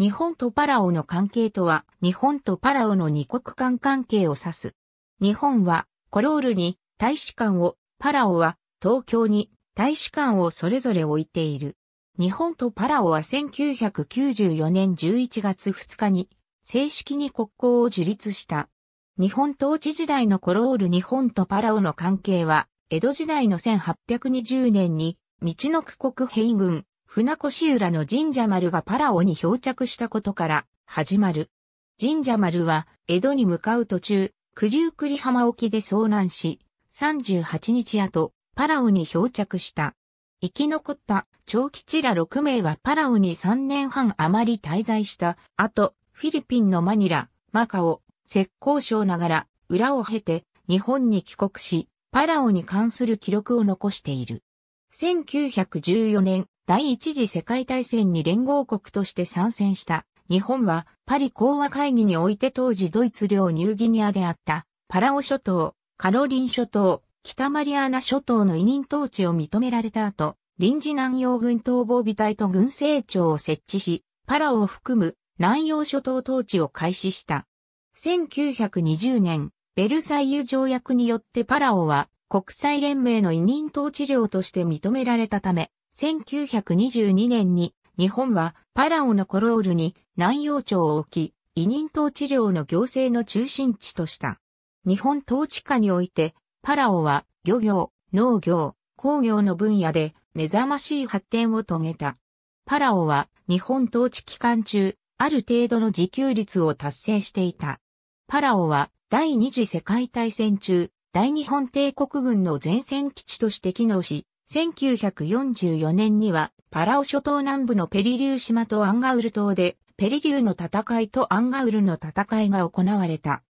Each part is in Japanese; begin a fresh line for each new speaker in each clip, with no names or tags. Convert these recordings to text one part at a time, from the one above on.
日本とパラオの関係とは、日本とパラオの二国間関係を指す。日本は、コロールに大使館を、パラオは東京に大使館をそれぞれ置いている。日本とパラオは1994年11月2日に正式に国交を樹立した。日本統治時代のコロール日本とパラオの関係は、江戸時代の1820年に、道の区国兵軍、船越浦の神社丸がパラオに漂着したことから始まる。神社丸は江戸に向かう途中、九十九里浜沖で遭難し、38日後、パラオに漂着した。生き残った長吉ら6名はパラオに3年半余り滞在した後、フィリピンのマニラ、マカオ、石膏省ながら裏を経て日本に帰国し、パラオに関する記録を残している。1914年、第一次世界大戦に連合国として参戦した日本はパリ講和会議において当時ドイツ領ニューギニアであったパラオ諸島、カロリン諸島、北マリアナ諸島の委任統治を認められた後、臨時南洋軍統防備隊と軍政庁を設置し、パラオを含む南洋諸島統治を開始した。1920年、ベルサイユ条約によってパラオは国際連盟の委任統治領として認められたため、1922年に日本はパラオのコロールに南洋町を置き、委任統治領の行政の中心地とした。日本統治下において、パラオは漁業、農業、工業の分野で目覚ましい発展を遂げた。パラオは日本統治期間中、ある程度の自給率を達成していた。パラオは第二次世界大戦中、大日本帝国軍の前線基地として機能し、1944年にはパラオ諸島南部のペリリュー島とアンガウル島でペリリューの戦いとアンガウルの戦いが行われた。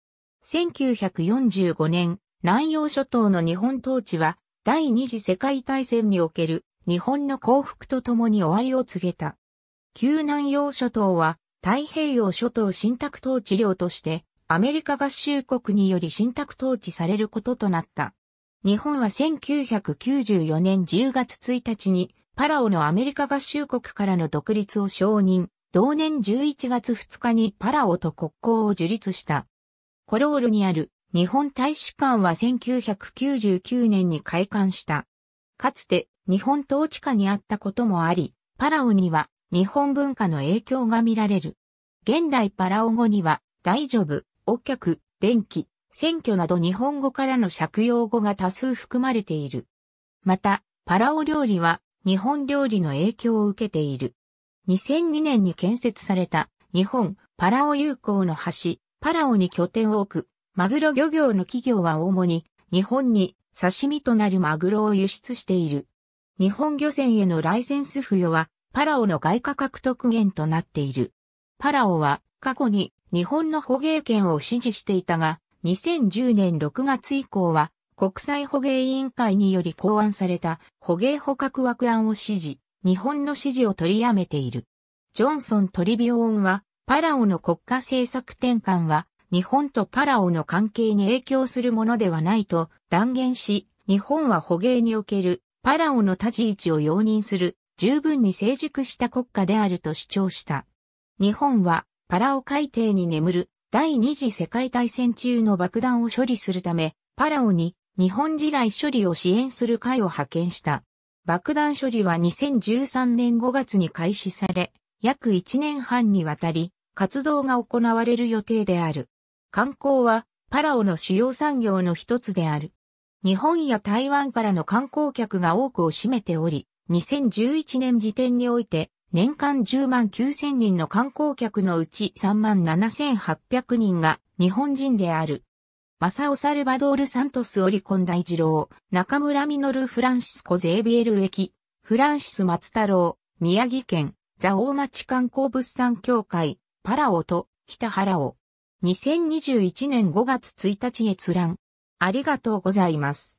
1945年、南洋諸島の日本統治は第二次世界大戦における日本の降伏とともに終わりを告げた。旧南洋諸島は太平洋諸島信託統治領としてアメリカ合衆国により信託統治されることとなった。日本は1994年10月1日にパラオのアメリカ合衆国からの独立を承認、同年11月2日にパラオと国交を樹立した。コロールにある日本大使館は1999年に開館した。かつて日本統治下にあったこともあり、パラオには日本文化の影響が見られる。現代パラオ語には大丈夫、お客、電気、選挙など日本語からの借用語が多数含まれている。また、パラオ料理は日本料理の影響を受けている。2002年に建設された日本パラオ友好の橋、パラオに拠点を置く、マグロ漁業の企業は主に日本に刺身となるマグロを輸出している。日本漁船へのライセンス付与はパラオの外貨獲得源となっている。パラオは過去に日本の捕鯨権を支持していたが、2010年6月以降は、国際捕鯨委員会により考案された捕鯨捕獲枠案を支持、日本の支持を取りやめている。ジョンソントリビオンは、パラオの国家政策転換は、日本とパラオの関係に影響するものではないと断言し、日本は捕鯨におけるパラオの立ち位置を容認する十分に成熟した国家であると主張した。日本はパラオ海底に眠る第二次世界大戦中の爆弾を処理するため、パラオに日本地雷処理を支援する会を派遣した。爆弾処理は2013年5月に開始され、約1年半にわたり活動が行われる予定である。観光はパラオの主要産業の一つである。日本や台湾からの観光客が多くを占めており、2011年時点において年間10万9000人の観光客のうち3万7800人が日本人である。マサオサルバドール・サントス・オリコン大二郎、中村実・フランシスコ・ゼービエル駅、フランシス・松太郎、宮城県、ーマ町観光物産協会、パラオと、北原を。2021年5月1日閲覧。ありがとうございます。